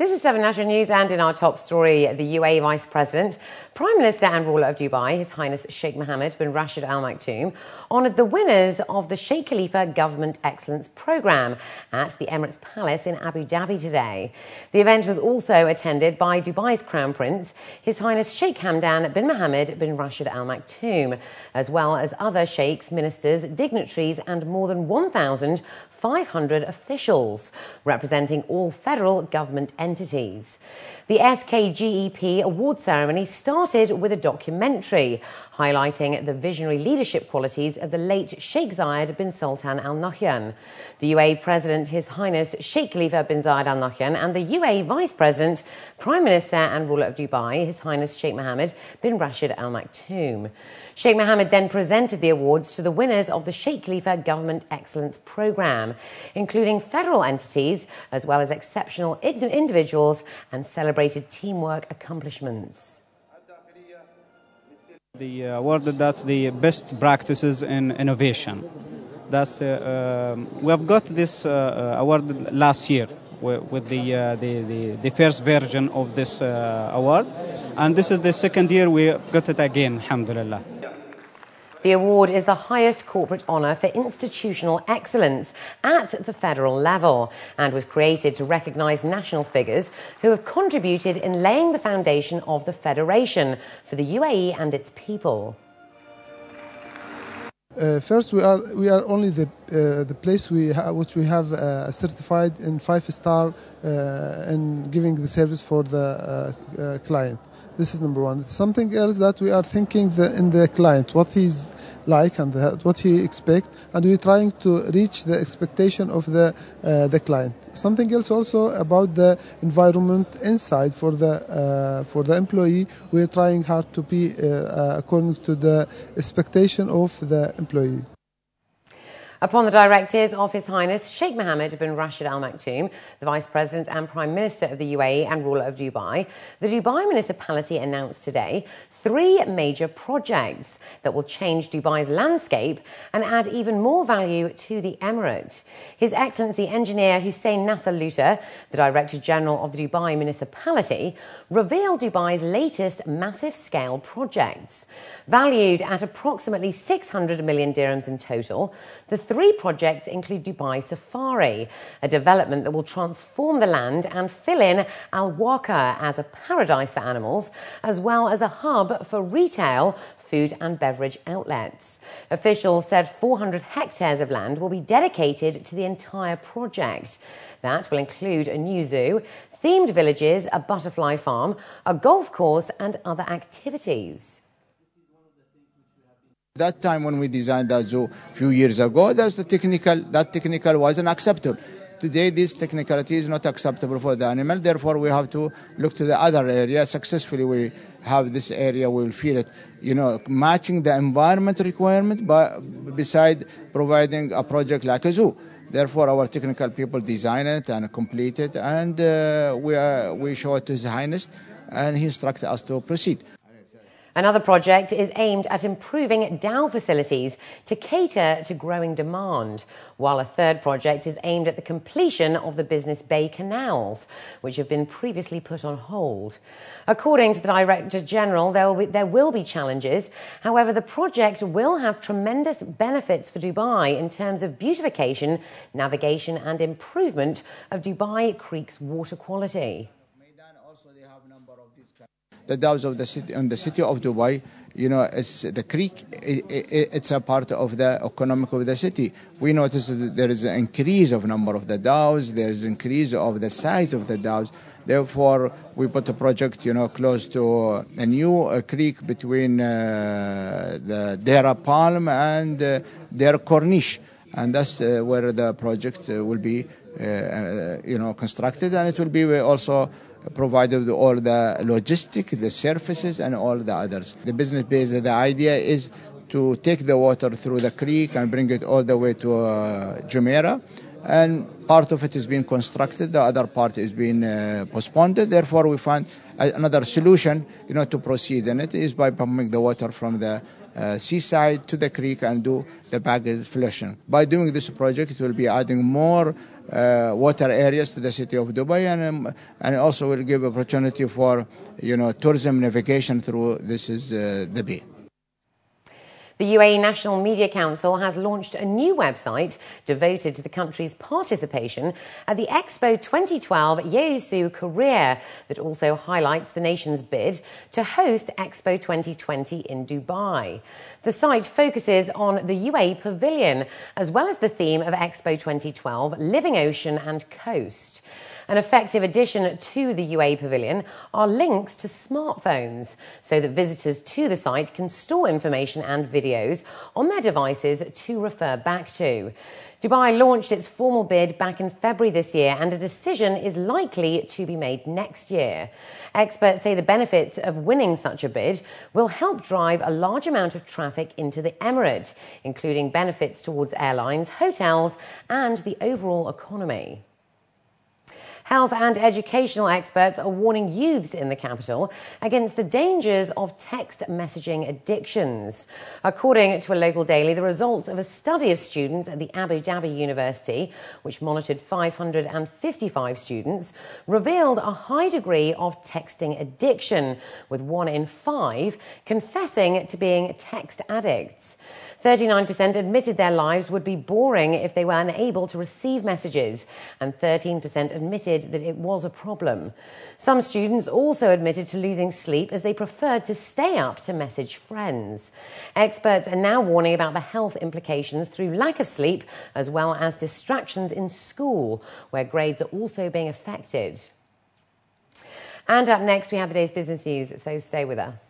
This is 7 National News, and in our top story, the UAE Vice President, Prime Minister, and ruler of Dubai, His Highness Sheikh Mohammed bin Rashid Al Maktoum, honoured the winners of the Sheikh Khalifa Government Excellence Programme at the Emirates Palace in Abu Dhabi today. The event was also attended by Dubai's Crown Prince, His Highness Sheikh Hamdan bin Mohammed bin Rashid Al Maktoum, as well as other sheikhs, ministers, dignitaries, and more than 1,500 officials representing all federal government entities entities. The SKGEP award ceremony started with a documentary highlighting the visionary leadership qualities of the late Sheikh Zayed bin Sultan Al Nahyan. The UAE President, His Highness Sheikh Khalifa bin Zayed Al Nahyan, and the UAE Vice President, Prime Minister, and ruler of Dubai, His Highness Sheikh Mohammed bin Rashid Al Maktoum. Sheikh Mohammed then presented the awards to the winners of the Sheikh Khalifa Government Excellence Programme, including federal entities as well as exceptional individuals and celebrities celebrated teamwork accomplishments. The uh, award that's the best practices in innovation. That's the, uh, um, we have got this uh, uh, award last year with the, uh, the, the, the, first version of this uh, award. And this is the second year we got it again, alhamdulillah. The award is the highest corporate honour for institutional excellence at the federal level and was created to recognise national figures who have contributed in laying the foundation of the Federation for the UAE and its people. Uh, first, we are we are only the uh, the place we which we have uh, certified in five star in uh, giving the service for the uh, uh, client. This is number one. It's something else that we are thinking the, in the client, what he's like and what he expect, and we're trying to reach the expectation of the uh, the client. Something else also about the environment inside for the uh, for the employee. We're trying hard to be uh, uh according to the expectation of the employee. Upon the directives of His Highness Sheikh Mohammed bin Rashid Al Maktoum, the Vice President and Prime Minister of the UAE and ruler of Dubai, the Dubai municipality announced today three major projects that will change Dubai's landscape and add even more value to the emirate. His Excellency Engineer Hussein Nasser Luta, the Director General of the Dubai municipality, revealed Dubai's latest massive scale projects. Valued at approximately 600 million dirhams in total, the three projects include Dubai Safari, a development that will transform the land and fill in Al Waka as a paradise for animals, as well as a hub for retail, food, and beverage outlets. Officials said 400 hectares of land will be dedicated to the entire project. That will include a new zoo, themed villages, a butterfly farm, a golf course, and other activities that time when we designed that zoo a few years ago, that the technical, that technical wasn't acceptable. Today, this technicality is not acceptable for the animal. Therefore, we have to look to the other area. Successfully, we have this area. We will feel it, you know, matching the environment requirement, but beside providing a project like a zoo. Therefore, our technical people design it and complete it, and uh, we, are, we show it to His Highness, and he instructed us to proceed. Another project is aimed at improving Dow facilities to cater to growing demand, while a third project is aimed at the completion of the Business Bay canals, which have been previously put on hold. According to the Director General, there will be, there will be challenges. However, the project will have tremendous benefits for Dubai in terms of beautification, navigation, and improvement of Dubai Creek's water quality the doves of the city on the city of Dubai. You know, it's the creek. It, it, it's a part of the economic of the city. We notice that there is an increase of number of the doves. There is increase of the size of the doves. Therefore, we put a project, you know, close to a new a uh, creek between uh, the Dera Palm and uh, Dera Corniche, and that's uh, where the project uh, will be, uh, you know, constructed, and it will be also provided all the logistic, the surfaces, and all the others. The business base, the idea is to take the water through the creek and bring it all the way to uh, Jumeirah. And part of it is being constructed, the other part is being uh, postponed. Therefore, we find uh, another solution, you know, to proceed, and it is by pumping the water from the uh, seaside to the creek and do the baggage flushing. By doing this project, it will be adding more uh, water areas to the city of Dubai, and um, and also will give opportunity for you know tourism navigation through this is uh, the bay. The UAE National Media Council has launched a new website devoted to the country's participation at the Expo 2012 Yeosu Korea that also highlights the nation's bid to host Expo 2020 in Dubai. The site focuses on the UAE Pavilion as well as the theme of Expo 2012 Living Ocean and Coast. An effective addition to the UA Pavilion are links to smartphones so that visitors to the site can store information and videos on their devices to refer back to. Dubai launched its formal bid back in February this year, and a decision is likely to be made next year. Experts say the benefits of winning such a bid will help drive a large amount of traffic into the Emirate, including benefits towards airlines, hotels, and the overall economy. Health and educational experts are warning youths in the capital against the dangers of text messaging addictions. According to a local daily, the results of a study of students at the Abu Dhabi University, which monitored 555 students, revealed a high degree of texting addiction, with one in five confessing to being text addicts. 39% admitted their lives would be boring if they were unable to receive messages, and 13% admitted that it was a problem. Some students also admitted to losing sleep as they preferred to stay up to message friends. Experts are now warning about the health implications through lack of sleep, as well as distractions in school, where grades are also being affected. And up next, we have the day's business news, so stay with us.